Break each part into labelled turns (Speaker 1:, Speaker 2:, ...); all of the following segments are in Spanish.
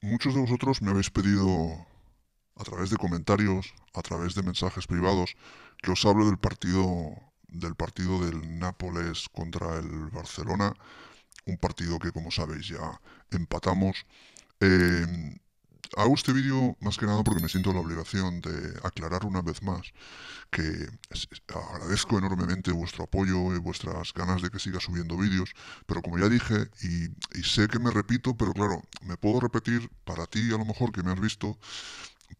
Speaker 1: muchos de vosotros me habéis pedido a través de comentarios, a través de mensajes privados, que os hable del partido del partido del Nápoles contra el Barcelona, un partido que como sabéis ya empatamos. Eh, hago este vídeo más que nada porque me siento la obligación de aclarar una vez más que agradezco enormemente vuestro apoyo y vuestras ganas de que siga subiendo vídeos, pero como ya dije, y, sé que me repito, pero claro, me puedo repetir para ti a lo mejor que me has visto,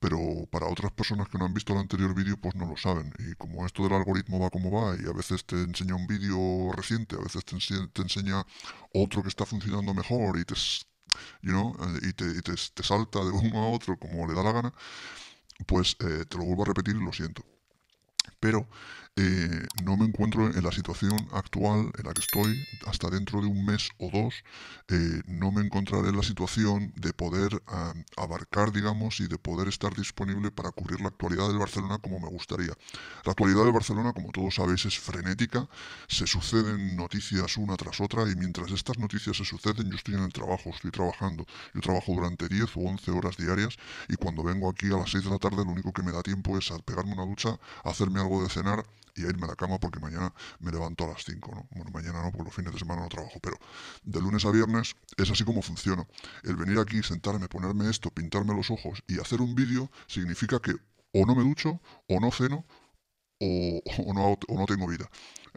Speaker 1: pero para otras personas que no han visto el anterior vídeo pues no lo saben y como esto del algoritmo va como va y a veces te enseña un vídeo reciente, a veces te, enseña otro que está funcionando mejor y te you eh, y, te, salta de uno a otro como le da la gana, pues eh, te lo vuelvo a repetir lo siento. Pero eh, no me encuentro en la situación actual en la que estoy, hasta dentro de un mes o dos, eh, no me encontraré en la situación de poder abarcar, digamos, y de poder estar disponible para cubrir la actualidad del Barcelona como me gustaría. La actualidad del Barcelona, como todos sabéis, es frenética, se suceden noticias una tras otra y mientras estas noticias se suceden, yo estoy en el trabajo, estoy trabajando. Yo trabajo durante 10 o 11 horas diarias y cuando vengo aquí a las 6 de la tarde lo único que me da tiempo es a pegarme una ducha, hacerme algo de cenar, y a irme a la cama porque mañana me levanto a las 5, ¿no? Bueno, mañana no, por los fines de semana no trabajo, pero de lunes a viernes es así como funciona. El venir aquí, sentarme, ponerme esto, pintarme los ojos y hacer un vídeo significa que o no me ducho, o no ceno, o, o no tengo vida.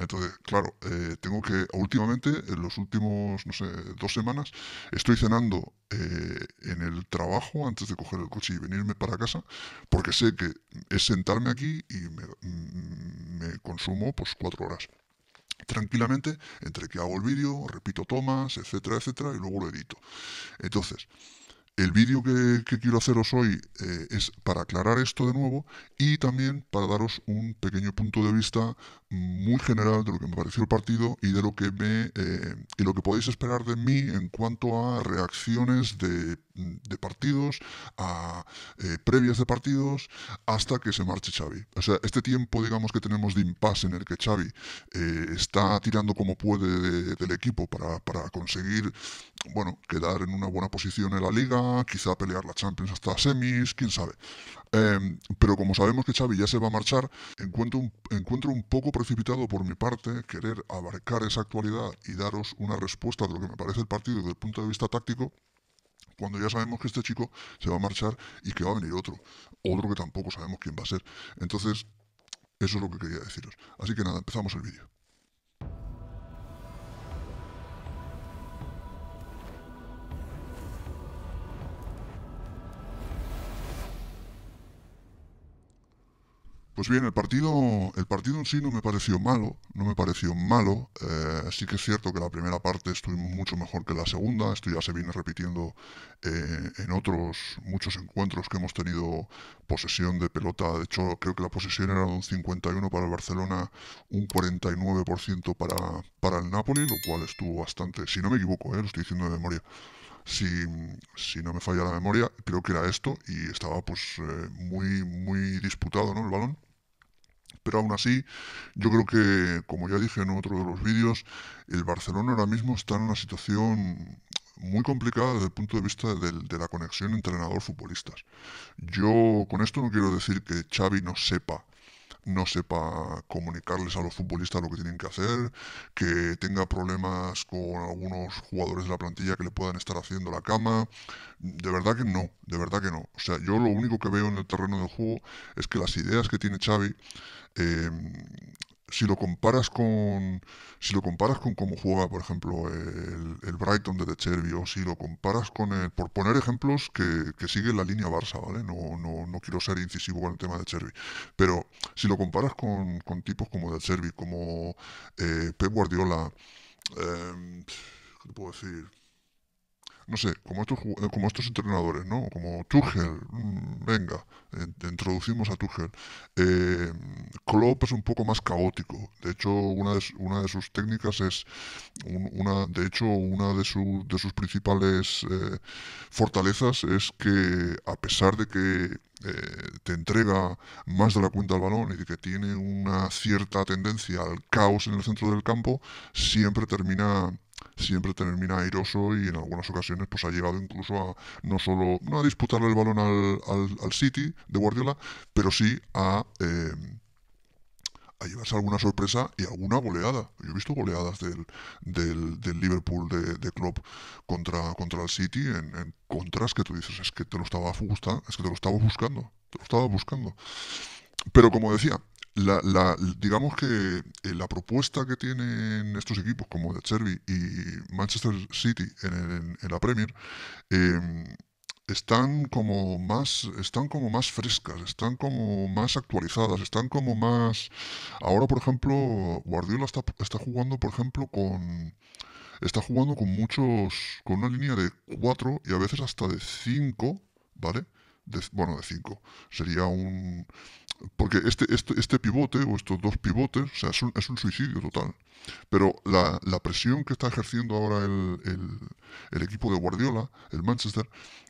Speaker 1: Entonces, claro, eh, tengo que, últimamente, en los últimos, no sé, dos semanas, estoy cenando eh, en el trabajo antes de coger el coche y venirme para casa, porque sé que es sentarme aquí y me, mm, me consumo pues cuatro horas tranquilamente entre que hago el vídeo, repito tomas, etcétera, etcétera, y luego lo edito. Entonces, el vídeo que, quiero haceros hoy eh, es para aclarar esto de nuevo y también para daros un pequeño punto de vista muy general de lo que me pareció el partido y de lo que me eh, lo que podéis esperar de mí en cuanto a reacciones de, partidos, a eh, previas de partidos, hasta que se marche Xavi. O sea, este tiempo, digamos, que tenemos de impasse en el que Xavi está tirando como puede del equipo para conseguir bueno, quedar en una buena posición en la liga, quizá pelear la Champions hasta semis, quién sabe. Em, pero como sabemos que Xavi ya se va a marchar, encuentro un, encuentro un poco precipitado por mi parte querer abarcar esa actualidad y daros una respuesta de lo que me parece el partido desde el punto de vista táctico, cuando ya sabemos que este chico se va a marchar y que va a venir otro, otro que tampoco sabemos quién va a ser. Entonces, eso es lo que quería deciros. Así que nada, empezamos el vídeo. Pues bien, el partido, el partido en sí no me pareció malo, no me pareció malo. Eh, sí que es cierto que la primera parte estuvimos mucho mejor que la segunda. Esto ya se viene repitiendo eh, en otros muchos encuentros que hemos tenido posesión de pelota. De hecho, creo que la posesión era de un 51 para el Barcelona, un 49% para, para el Napoli, lo cual estuvo bastante, si no me equivoco, eh, lo estoy diciendo de memoria, si, no me falla la memoria, creo que era esto y estaba pues eh, muy, muy disputado ¿no? el balón. Pero aún así, yo creo que, como ya dije en otro de los vídeos, el Barcelona ahora mismo está en una situación muy complicada desde el punto de vista de, de la conexión entrenador-futbolistas. Yo con esto no quiero decir que Xavi no sepa no sepa comunicarles a los futbolistas lo que tienen que hacer, que tenga problemas con algunos jugadores de la plantilla que le puedan estar haciendo la cama. De verdad que no, de verdad que no. O sea, yo lo único que veo en el terreno de juego es que las ideas que tiene Xavi eh, si lo comparas con si lo comparas con cómo juega por ejemplo el, el Brighton de De Cherby o si lo comparas con el por poner ejemplos que, sigue la línea Barça vale no, no, quiero ser incisivo con el tema de Cherby pero si lo comparas con, con tipos como De Cherby como eh, Pep Guardiola eh, ¿qué puedo decir no sé, como estos, como estos entrenadores, ¿no? Como Tuchel, mm, venga, eh, introducimos a Tuchel. Eh, Klopp es un poco más caótico. De hecho, una de, una de sus técnicas es, una, de hecho, una de, de sus principales eh, fortalezas es que a pesar de que eh, te entrega más de la cuenta al balón y de que tiene una cierta tendencia al caos en el centro del campo, siempre termina siempre termina airoso y en algunas ocasiones pues ha llegado incluso a no solo no a disputarle el balón al, al, City de Guardiola, pero sí a... Em, a llevarse alguna sorpresa y alguna goleada. Yo he visto goleadas del, del, Liverpool de, de Klopp contra, contra el City en, contras que tú dices, es que te lo estaba buscando, es que te lo estaba buscando, te lo estaba buscando. Pero como decía, la, digamos que eh, la propuesta que tienen estos equipos como de Cherby y Manchester City en, la Premier em, están como más están como más frescas, están como más actualizadas, están como más ahora por ejemplo Guardiola está, está jugando por ejemplo con está jugando con muchos con una línea de 4 y a veces hasta de 5, ¿vale? bueno, de 5. Sería un... Porque este, este, este, pivote o estos dos pivotes, es un, suicidio total. Pero la, presión que está ejerciendo ahora el, el, el equipo de Guardiola, el Manchester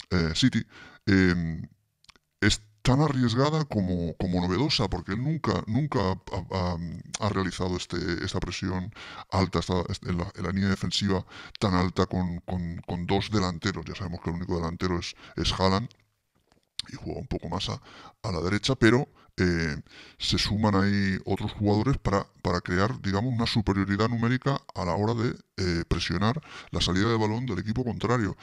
Speaker 1: eh, City, em, es tan arriesgada como, como, novedosa, porque él nunca, nunca ha, realizado este, esta presión alta este, en, la, línea defensiva tan alta con, dos delanteros. Ya sabemos que el único delantero es, es Haaland, y juega un poco más a, la derecha, pero eh, se suman ahí otros jugadores para, para, crear, digamos, una superioridad numérica a la hora de eh, presionar la salida de balón del equipo contrario.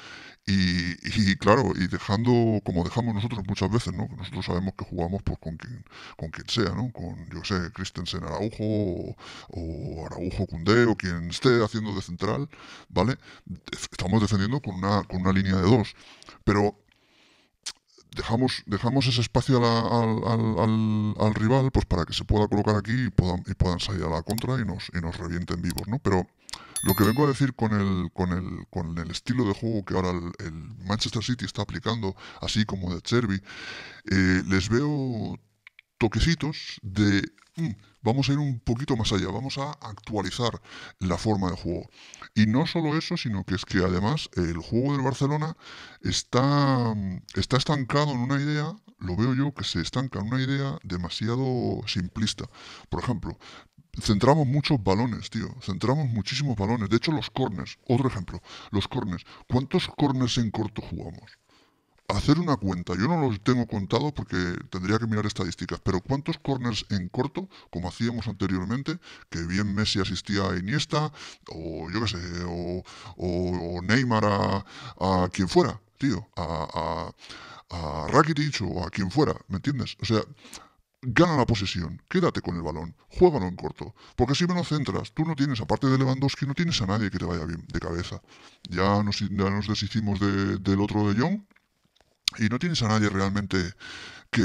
Speaker 1: Y, claro, y dejando, como dejamos nosotros muchas veces, ¿no? Nosotros sabemos que jugamos pues, con, quien, con quien sea, ¿no? Con, yo sé, Christensen Araujo o, Araujo Cundé o quien esté haciendo de central, ¿vale? Estamos defendiendo con una, con una línea de dos. Pero dejamos, dejamos ese espacio al, rival pues para que se pueda colocar aquí y puedan, y puedan salir a la contra y nos, y nos revienten vivos, ¿no? Pero lo que vengo a decir con el, con el, con el estilo de juego que ahora el, Manchester City está aplicando, así como de Cherby, eh, les veo toquecitos de mm, vamos a ir un poquito más allá, vamos a actualizar la forma de juego. Y no solo eso, sino que es que además el juego del Barcelona está, mm, está estancado en una idea, lo veo yo, que se estanca en una idea demasiado simplista. Por ejemplo, centramos muchos balones, tío. Centramos muchísimos balones. De hecho, los corners, otro ejemplo, los corners. ¿Cuántos corners en corto jugamos? hacer una cuenta, yo no los tengo contado porque tendría que mirar estadísticas, pero cuántos corners en corto, como hacíamos anteriormente, que bien Messi asistía a Iniesta, o yo qué sé, o, Neymar a, quien fuera, tío, a, a, Rakitic o a quien fuera, ¿me entiendes? O sea, gana la posesión, quédate con el balón, juégalo en corto, porque si menos centras, tú no tienes, aparte de Lewandowski, no tienes a nadie que te vaya bien de cabeza. Ya nos, deshicimos del otro de Young, y no tienes a nadie realmente que,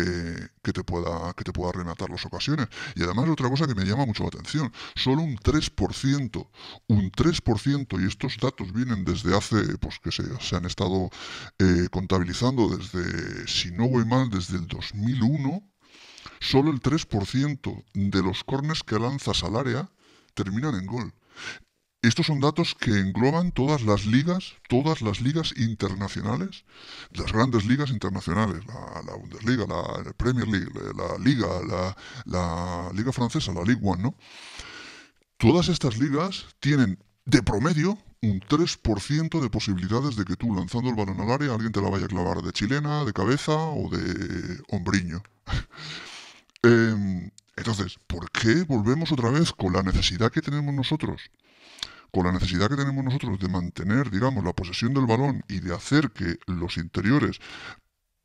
Speaker 1: te pueda, que te pueda rematar las ocasiones. Y además otra cosa que me llama mucho la atención, solo un 3%, un 3%, y estos datos vienen desde hace, pues que se, se han estado eh, contabilizando desde, si no voy mal, desde el 2001, solo el 3% de los cornes que lanzas al área terminan en gol. Estos son datos que engloban todas las ligas, todas las ligas internacionales, las grandes ligas internacionales, la, Bundesliga, la Premier League, eh, la, Liga, la, la, Liga Francesa, la Ligue One, ¿no? Todas estas ligas tienen de promedio un 3% de posibilidades de que tú lanzando el balón al área alguien te la vaya a clavar de chilena, de cabeza o de hombriño. Em, entonces, ¿por qué volvemos otra vez con la necesidad que tenemos nosotros con la necesidad que tenemos nosotros de mantener, digamos, la posesión del balón y de hacer que los interiores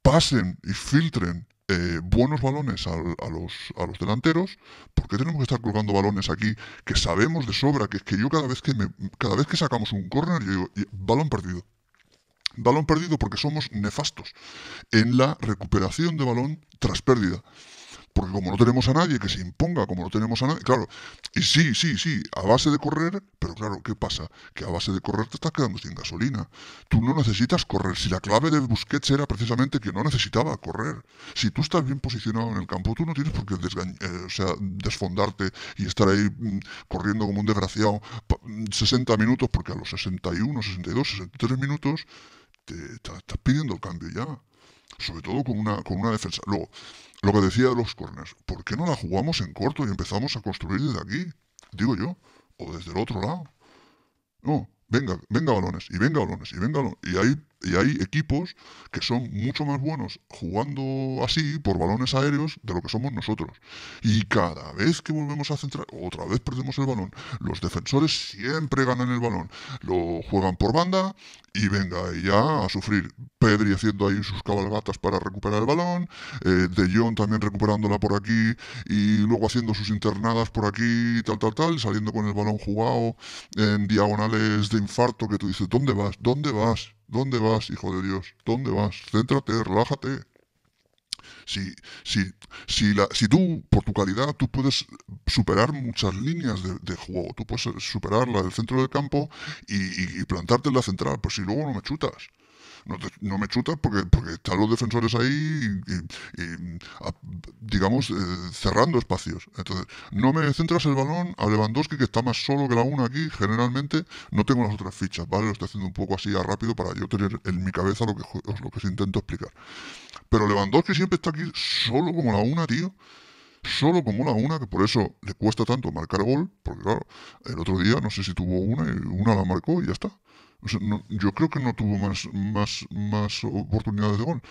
Speaker 1: pasen y filtren eh, buenos balones a, los, a, los, delanteros, ¿por qué tenemos que estar colgando balones aquí que sabemos de sobra? Que es que yo cada vez que, me, cada vez que sacamos un córner, yo digo, balón perdido. Balón perdido porque somos nefastos en la recuperación de balón tras pérdida. Porque como no tenemos a nadie que se imponga, como no tenemos a nadie, claro, y sí, sí, sí, a base de correr, pero claro, ¿qué pasa? Que a base de correr te estás quedando sin gasolina. Tú no necesitas correr. Si la clave de Busquets era precisamente que no necesitaba correr. Si tú estás bien posicionado en el campo, tú no tienes por qué eh, sea, desfondarte y estar ahí mm, corriendo como un desgraciado 60 mm, minutos, porque a los 61, 62, 63 minutos te, te estás pidiendo el cambio ya sobre todo con una, con una defensa. Luego, lo que decía de los corners, ¿por qué no la jugamos en corto y empezamos a construir desde aquí? Digo yo, o desde el otro lado. No, venga, venga balones, y venga balones, y venga Y ahí y hay equipos que son mucho más buenos jugando así por balones aéreos de lo que somos nosotros. Y cada vez que volvemos a centrar, otra vez perdemos el balón. Los defensores siempre ganan el balón. Lo juegan por banda y venga, ya a sufrir. Pedri haciendo ahí sus cabalgatas para recuperar el balón, eh, De Jong también recuperándola por aquí y luego haciendo sus internadas por aquí, tal, tal, tal, saliendo con el balón jugado en diagonales de infarto que tú dices, ¿dónde vas? ¿Dónde vas? ¿Dónde vas, hijo de Dios? ¿Dónde vas? Céntrate, relájate. Si, si, si, la, si tú, por tu calidad, tú puedes superar muchas líneas de, juego, tú puedes superar la del centro del campo y, plantarte en la central, pues si luego no me chutas no, me chutas porque, porque están los defensores ahí, digamos, eh, cerrando espacios. Entonces, no me centras el balón a Lewandowski, que está más solo que la una aquí, generalmente no tengo las otras fichas, ¿vale? Lo estoy haciendo un poco así a rápido para yo tener en mi cabeza lo que lo que os intento explicar. Pero Lewandowski siempre está aquí solo como la una, tío solo como la una, que por eso le cuesta tanto marcar gol, porque claro, el otro día no sé si tuvo una y una la marcó y ya está yo creo que no tuvo más, más, más oportunidades de gol.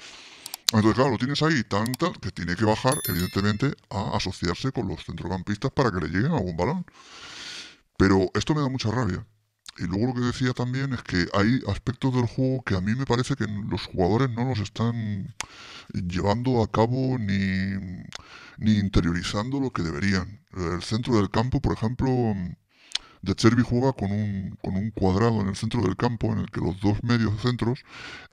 Speaker 1: Entonces, claro, lo tienes ahí tanta que tiene que bajar, evidentemente, a asociarse con los centrocampistas para que le lleguen algún balón. Pero esto me da mucha rabia. Y luego lo que decía también es que hay aspectos del juego que a mí me parece que los jugadores no los están llevando a cabo ni, ni interiorizando lo que deberían. El centro del campo, por ejemplo, Cherby juega con un, con un cuadrado en el centro del campo en el que los dos medios centros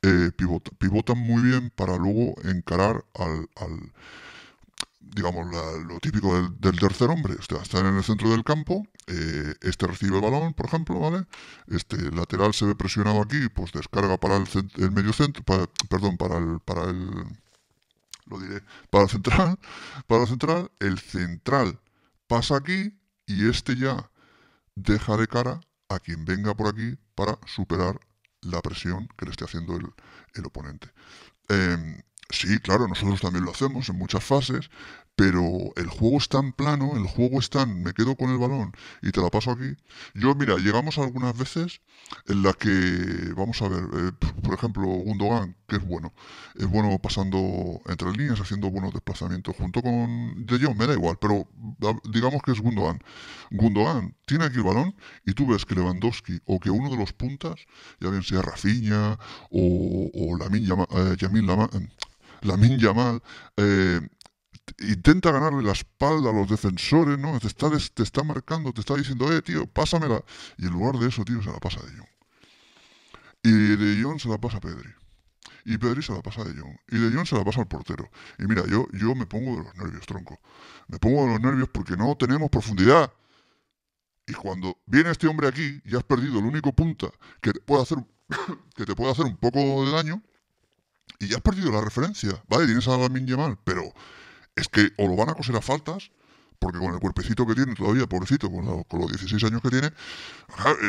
Speaker 1: eh, pivotan muy bien para luego encarar al, digamos, lo típico del, tercer hombre. O están en el centro del campo, eh, este recibe el balón, por ejemplo, ¿vale? Este lateral se ve presionado aquí, pues descarga para el, medio centro, perdón, para el, para el, lo diré, para central, para el central, el central pasa aquí y este ya deja de cara a quien venga por aquí para superar la presión que le esté haciendo el, oponente. Em, Sí, claro, nosotros también lo hacemos en muchas fases, pero el juego es tan plano, el juego es tan, me quedo con el balón y te la paso aquí. Yo, mira, llegamos a algunas veces en las que, vamos a ver, eh, por ejemplo, Gundogan, que es bueno, es bueno pasando entre líneas, haciendo buenos desplazamientos, junto con De Jong, me da igual, pero digamos que es Gundogan. Gundogan tiene aquí el balón y tú ves que Lewandowski o que uno de los puntas, ya bien sea Rafinha o, o Lamin, la Yamal, mal. Eh, intenta ganarle la espalda a los defensores, ¿no? Te está, te está marcando, te está diciendo, eh, tío, pásamela. Y en lugar de eso, tío, se la pasa de Jong. Y de Jong se la pasa a Pedri. Y Pedri se la pasa De Jong. Y De Jong se la pasa al portero. Y mira, yo, yo me pongo de los nervios, tronco. Me pongo de los nervios porque no tenemos profundidad. Y cuando viene este hombre aquí y has perdido el único punta que puede hacer, que te puede hacer un poco de daño, y ya has perdido la referencia. Vale, tienes a la Yamal, pero es que o lo van a coser a faltas, porque con el cuerpecito que tiene todavía, pobrecito, con, los 16 años que tiene,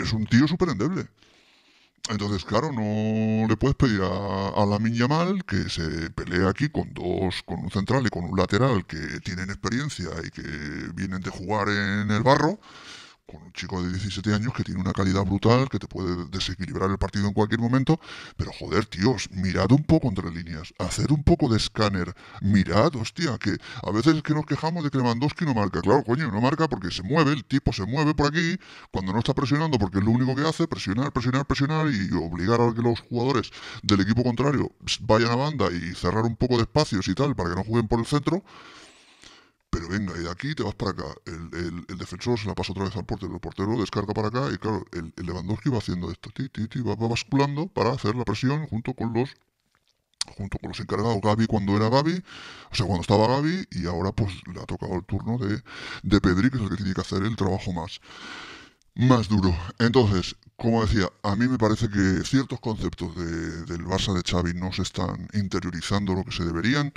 Speaker 1: es un tío súper Entonces, claro, no le puedes pedir a, la Lamin que se pelee aquí con dos, con un central y con un lateral que tienen experiencia y que vienen de jugar en el barro con un chico de 17 años que tiene una calidad brutal, que te puede desequilibrar el partido en cualquier momento, pero joder, tíos, mirad un poco entre líneas, haced un poco de escáner, mirad, hostia, que a veces es que nos quejamos de que Lewandowski no marca, claro, coño, no marca porque se mueve, el tipo se mueve por aquí, cuando no está presionando, porque es lo único que hace, presionar, presionar, presionar y obligar a que los jugadores del equipo contrario vayan a banda y cerrar un poco de espacios y tal, para que no jueguen por el centro, pero venga, y de aquí te vas para acá. El, defensor se la pasa otra vez al portero, el portero descarga para acá, y claro, el, Lewandowski va haciendo esto, va, basculando para hacer la presión junto con los junto con los encargados, Gaby cuando era Gaby, o sea, cuando estaba Gaby, y ahora pues le ha tocado el turno de, de Pedri, que es el que tiene que hacer el trabajo más, más duro. Entonces, como decía, a mí me parece que ciertos conceptos del Barça de Xavi no se están interiorizando lo que se deberían,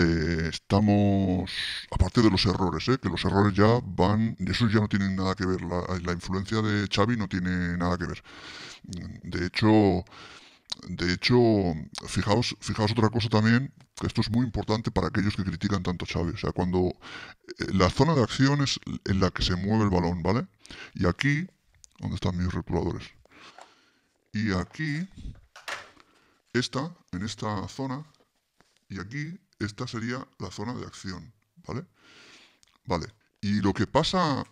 Speaker 1: eh, estamos, aparte de los errores, eh, que los errores ya van, Y eso ya no tienen nada que ver, la, influencia de Xavi no tiene nada que ver. De hecho, de hecho, fijaos, fijaos otra cosa también, que esto es muy importante para aquellos que critican tanto a Xavi. O sea, cuando eh, la zona de acción es en la que se mueve el balón, ¿vale? Y aquí, ¿dónde están mis reguladores? Y aquí, esta, en esta zona, y aquí esta sería la zona de acción, ¿vale? Vale. Y lo que pasa,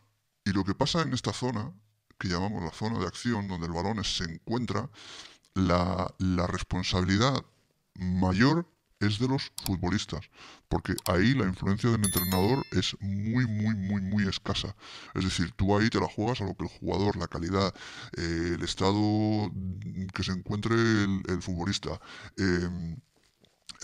Speaker 1: y lo que pasa en esta zona, que llamamos la zona de acción, donde el balón se encuentra, la, responsabilidad mayor es de los futbolistas, porque ahí la influencia del entrenador es muy, muy, muy, muy escasa. Es decir, tú ahí te la juegas a lo que el jugador, la calidad, eh, el estado que se encuentre el, futbolista, em,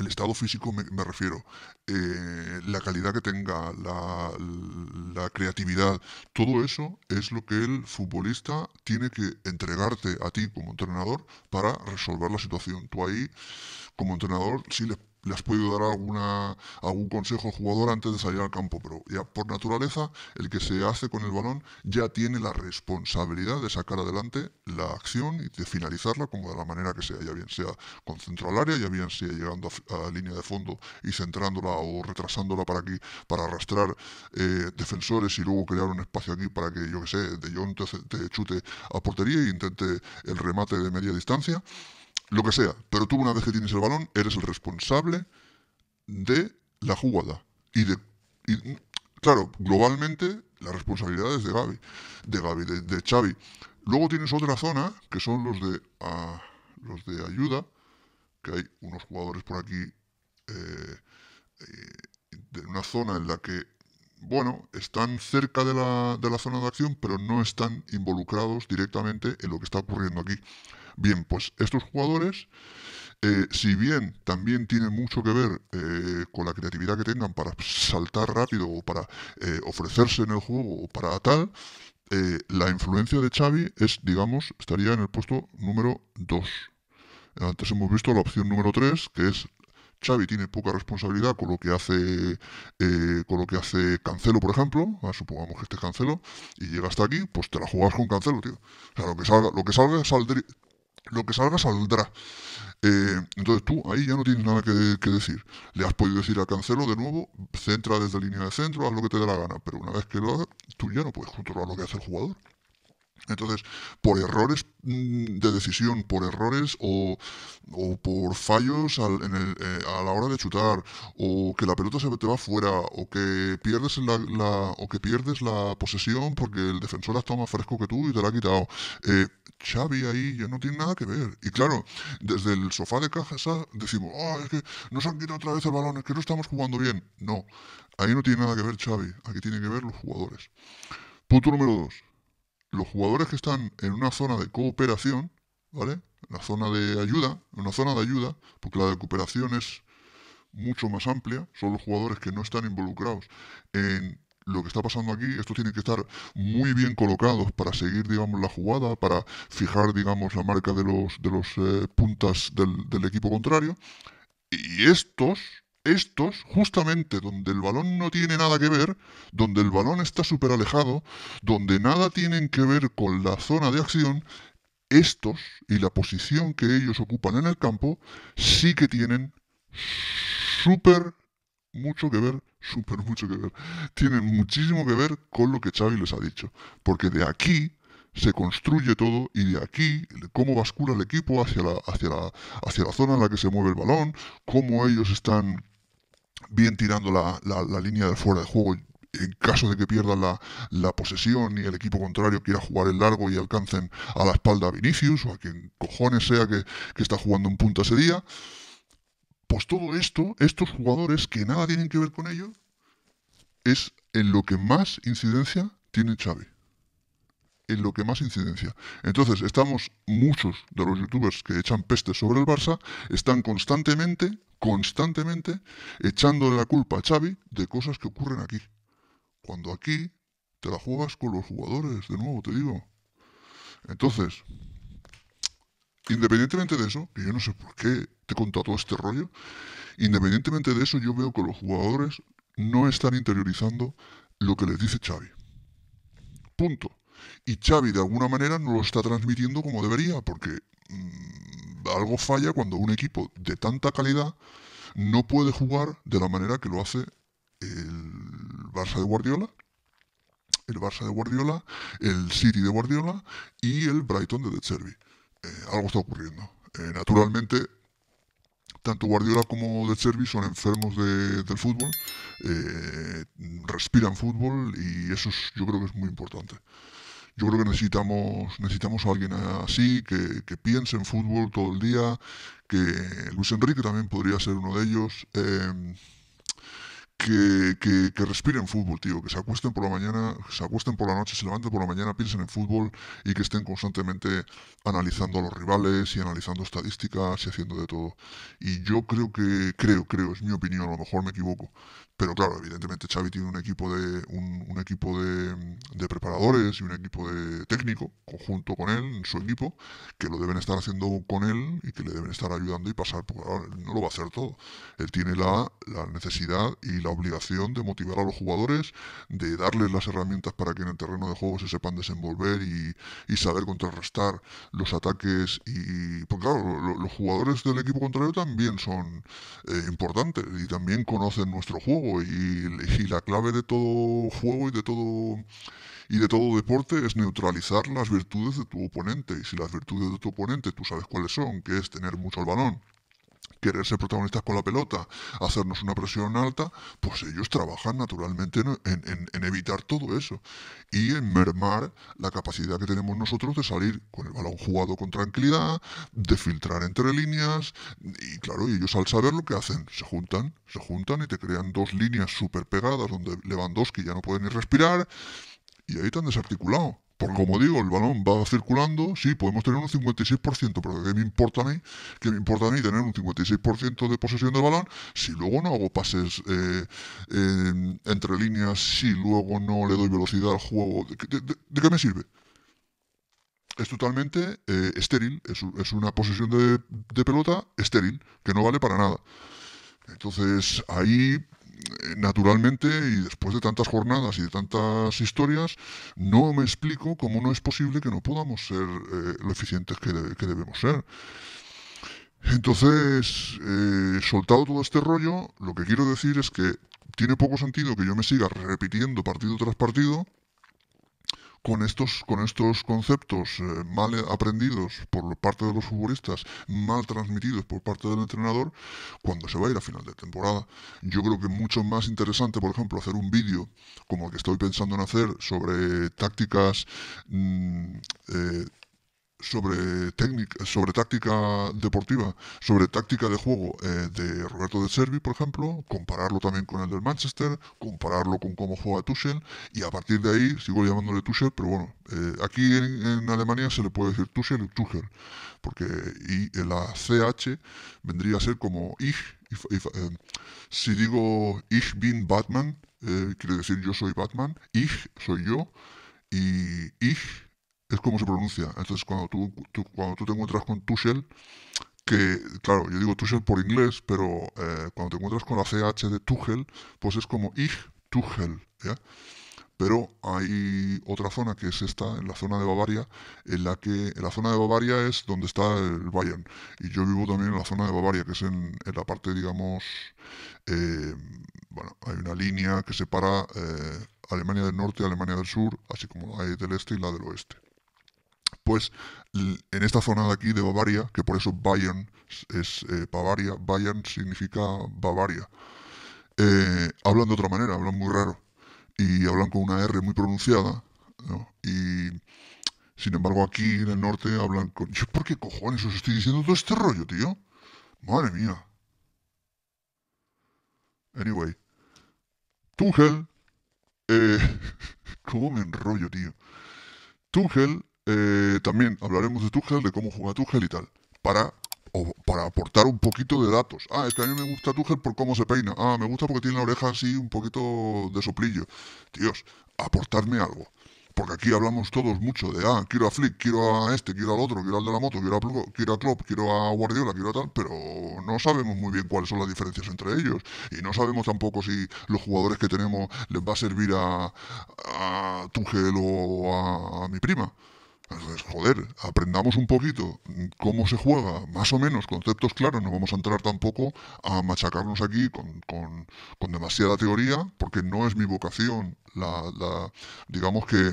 Speaker 1: el estado físico me, refiero, eh, la calidad que tenga, la, creatividad, todo eso es lo que el futbolista tiene que entregarte a ti como entrenador para resolver la situación. Tú ahí, como entrenador, sí le le has podido dar alguna, algún consejo al jugador antes de salir al campo, pero ya por naturaleza el que se hace con el balón ya tiene la responsabilidad de sacar adelante la acción y de finalizarla como de la manera que sea, ya bien sea con centro al área, ya bien sea llegando a, línea de fondo y centrándola o retrasándola para aquí, para arrastrar eh, defensores y luego crear un espacio aquí para que, yo que sé, De Jong te chute a portería e intente el remate de media distancia lo que sea, pero tú una vez que tienes el balón, eres el responsable de la jugada. Y de. claro, globalmente, la responsabilidad es de Gaby, de Gaby, de, Xavi. Luego tienes otra zona, que son los de, ah, los de ayuda, que hay unos jugadores por aquí. Eh, eh, de una zona en la que bueno, están cerca de la, de la, zona de acción, pero no están involucrados directamente en lo que está ocurriendo aquí. Bien, pues estos jugadores, eh, si bien también tienen mucho que ver eh, con la creatividad que tengan para saltar rápido o para eh, ofrecerse en el juego o para tal, la influencia de Xavi es, digamos, estaría en el puesto número 2. Antes hemos visto la opción número 3, que es Xavi tiene poca responsabilidad con lo que hace con lo que hace Cancelo, por ejemplo, ah, supongamos que este Cancelo, y llega hasta aquí, pues te la juegas con Cancelo, tío. O sea, lo que salga, lo que salga saldría, lo que salga saldrá. Eh, entonces tú ahí ya no tienes nada que, decir. Le has podido decir a Cancelo de nuevo, centra desde la línea de centro, haz lo que te dé la gana, pero una vez que lo hagas, tú ya no puedes controlar lo que hace el jugador. Entonces, por errores mm, de decisión, por errores o, por fallos eh, a la hora de chutar, o que la pelota se te va fuera, o que pierdes la, la o que pierdes la posesión porque el defensor ha estado más fresco que tú y te la ha quitado. Eh, Xavi ahí ya no tiene nada que ver. Y claro, desde el sofá de caja decimos, ah, es que nos han quitado otra vez el balón, es que no estamos jugando bien. No, ahí no tiene nada que ver Xavi, aquí tienen que ver los jugadores. Punto número dos los jugadores que están en una zona de cooperación, ¿vale? la zona de ayuda, una zona de ayuda, porque la de cooperación es mucho más amplia, son los jugadores que no están involucrados en lo que está pasando aquí, estos tienen que estar muy bien colocados para seguir, digamos, la jugada, para fijar, digamos, la marca de los, de los eh, puntas del, del equipo contrario. Y estos, estos, justamente donde el balón no tiene nada que ver, donde el balón está súper alejado, donde nada tienen que ver con la zona de acción, estos y la posición que ellos ocupan en el campo sí que tienen súper mucho que ver, súper mucho que ver, tienen muchísimo que ver con lo que Xavi les ha dicho, porque de aquí se construye todo y de aquí cómo bascula el equipo hacia la, hacia hacia la zona en la que se mueve el balón, cómo ellos están bien tirando la, la, línea de fuera de juego en caso de que pierdan la, posesión y el equipo contrario quiera jugar el largo y alcancen a la espalda a Vinicius o a quien cojones sea que, que, está jugando en punta ese día. Pues todo esto, estos jugadores que nada tienen que ver con ello, es en lo que más incidencia tiene Xavi en lo que más incidencia. Entonces, estamos muchos de los youtubers que echan peste sobre el Barça, están constantemente, constantemente, echándole la culpa a Xavi de cosas que ocurren aquí. Cuando aquí te la juegas con los jugadores, de nuevo te digo. Entonces, independientemente de eso, que yo no sé por qué te he contado todo este rollo, independientemente de eso, yo veo que los jugadores no están interiorizando lo que les dice Xavi. Punto. Y Xavi de alguna manera no lo está transmitiendo como debería, porque mm, algo falla cuando un equipo de tanta calidad no puede jugar de la manera que lo hace el Barça de Guardiola, el Barça de Guardiola, el City de Guardiola y el Brighton de De eh, algo está ocurriendo. Eh, naturalmente, tanto Guardiola como De Servi son enfermos de, del fútbol, eh, respiran fútbol y eso yo creo que es muy importante yo creo que necesitamos, necesitamos a alguien así, que, que piense en fútbol todo el día, que Luis Enrique también podría ser uno de ellos. Em, que, que, respiren fútbol, tío, que se acuesten por la mañana, se acuesten por la noche, se levanten por la mañana, piensen en fútbol y que estén constantemente analizando a los rivales y analizando estadísticas y haciendo de todo. Y yo creo que, creo, creo, es mi opinión, a lo mejor me equivoco. Pero claro, evidentemente Xavi tiene un equipo de, un, equipo de, preparadores y un equipo de técnico conjunto con él, su equipo, que lo deben estar haciendo con él y que le deben estar ayudando y pasar, porque ahora no lo va a hacer todo. Él tiene la, la necesidad y la obligación de motivar a los jugadores, de darles las herramientas para que en el terreno de juego se sepan desenvolver y, saber contrarrestar los ataques. Y, porque claro, los jugadores del equipo contrario también son eh, importantes y también conocen nuestro juego. Y, y la clave de todo juego y de todo y de todo deporte es neutralizar las virtudes de tu oponente. Y si las virtudes de tu oponente tú sabes cuáles son, que es tener mucho el balón, querer ser protagonistas con la pelota, hacernos una presión alta, pues ellos trabajan naturalmente en, evitar todo eso y en mermar la capacidad que tenemos nosotros de salir con el balón jugado con tranquilidad, de filtrar entre líneas y claro, ellos al saber lo que hacen, se juntan, se juntan y te crean dos líneas súper pegadas donde que ya no pueden ni respirar y ahí tan desarticulado. Porque como digo, el balón va circulando, sí, podemos tener un 56%, pero ¿qué me importa a mí? ¿Qué me importa a mí tener un 56% de posesión del balón si luego no hago pases eh, entre líneas, si luego no le doy velocidad al juego? ¿De, qué me sirve? Es totalmente eh, estéril, es, una posesión de, de pelota estéril, que no vale para nada. Entonces ahí naturalmente y después de tantas jornadas y de tantas historias, no me explico cómo no es posible que no podamos ser eh, lo eficientes que, debemos ser. Entonces, eh, soltado todo este rollo, lo que quiero decir es que tiene poco sentido que yo me siga repitiendo partido tras partido con estos, con estos conceptos eh, mal aprendidos por parte de los futbolistas, mal transmitidos por parte del entrenador, cuando se va a ir a final de temporada. Yo creo que es mucho más interesante, por ejemplo, hacer un vídeo como el que estoy pensando en hacer sobre tácticas... Mm, eh, sobre, técnica, sobre táctica deportiva, sobre táctica de juego eh, de Roberto de Servi, por ejemplo, compararlo también con el del Manchester, compararlo con cómo juega Tuchel, y a partir de ahí, sigo llamándole Tuchel, pero bueno, eh, aquí en, Alemania se le puede decir Tuchel y Tuchel, porque eh, la CH vendría a ser como Ich, si digo Ich bin Batman, quiere decir yo soy Batman, Ich soy yo, y Ich es como se pronuncia. Entonces, cuando tú, cuando tú te encuentras con Tuchel, que, claro, yo digo Tuchel por inglés, pero eh, cuando te encuentras con la CH de Tuchel, pues es como Ich Tuchel, ¿ya? Pero hay otra zona que es esta, en la zona de Bavaria, en la que en la zona de Bavaria es donde está el Bayern. Y yo vivo también en la zona de Bavaria, que es en, la parte, digamos, eh, bueno, hay una línea que separa eh, Alemania del Norte, Alemania del Sur, así como la e del Este y la del Oeste. Pues en esta zona de aquí de Bavaria, que por eso Bayern es eh, Bavaria, Bayern significa Bavaria, eh, hablan de otra manera, hablan muy raro y hablan con una R muy pronunciada ¿no? y sin embargo aquí en el norte hablan con... ¿Yo por qué cojones os estoy diciendo todo este rollo, tío? Madre mía. Anyway. Tungel... Eh, ¿Cómo me enrollo, tío? Tungel eh, también hablaremos de Tuchel, de cómo juega Tugel y tal, para, para aportar un poquito de datos. Ah, es que a mí me gusta Tuchel por cómo se peina. Ah, me gusta porque tiene la oreja así un poquito de soplillo. Dios, aportarme algo. Porque aquí hablamos todos mucho de, ah, quiero a Flick, quiero a este, quiero al otro, quiero al de la moto, quiero a, quiero a Klopp, quiero a Guardiola, quiero a tal, pero no sabemos muy bien cuáles son las diferencias entre ellos. Y no sabemos tampoco si los jugadores que tenemos les va a servir a, Tugel o a mi prima. Entonces, pues, eh, joder, aprendamos un poquito cómo se juega, más o menos, conceptos claros, no vamos a entrar tampoco a machacarnos aquí con, demasiada teoría, porque no es mi vocación, la, digamos que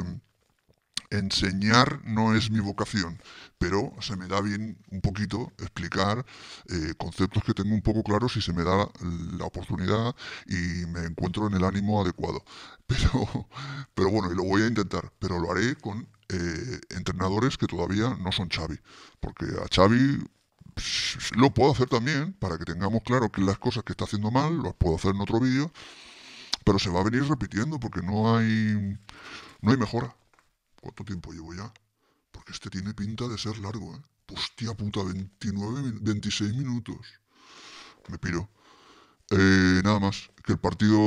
Speaker 1: enseñar no es mi vocación, pero se me da bien un poquito explicar eh, conceptos que tengo un poco claros si se me da la oportunidad y me encuentro en el ánimo adecuado. Pero, pero bueno, y lo voy a intentar, pero lo haré con eh, entrenadores que todavía no son Xavi, porque a Xavi lo puedo hacer también para que tengamos claro que las cosas que está haciendo mal las puedo hacer en otro vídeo, pero se va a venir repitiendo porque no hay no hay mejora. ¿Cuánto tiempo llevo ya? Porque este tiene pinta de ser largo, ¿eh? Hostia puta, 29, 26 minutos. Me piro. Eh, nada más, que el partido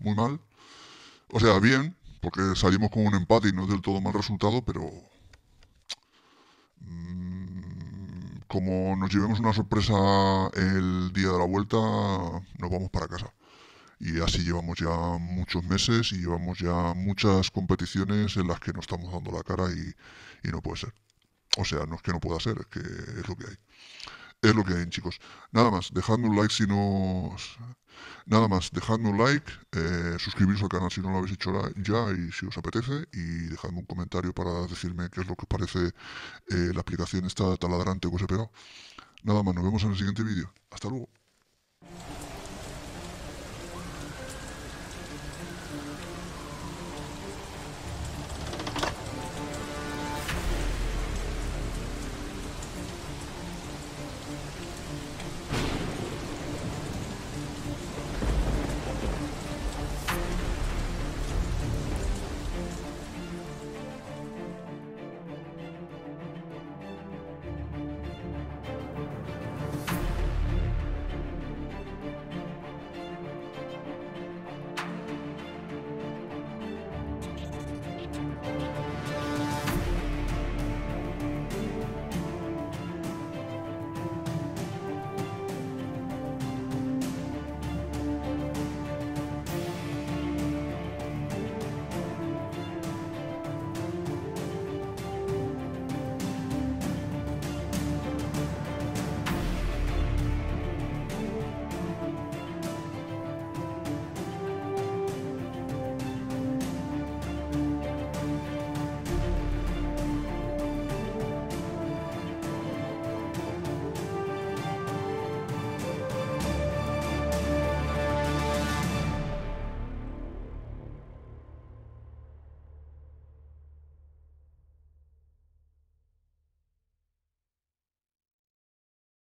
Speaker 1: muy mal. O sea, bien, porque salimos con un empate y no es del todo mal resultado, pero mm, como nos llevemos una sorpresa el día de la vuelta, nos vamos para casa. Y así llevamos ya muchos meses y llevamos ya muchas competiciones en las que no estamos dando la cara y, y no puede ser. O sea, no es que no pueda ser, es que es lo que hay es lo que hay, chicos. Nada más, dejadme un like si no... Nada más, dejadme un like, eh, suscribiros al canal si no lo habéis hecho ya y si os apetece, y dejadme un comentario para decirme qué es lo que os parece eh, la aplicación esta taladrante o os he pegado. Nada más, nos vemos en el siguiente vídeo. Hasta luego. Thank you.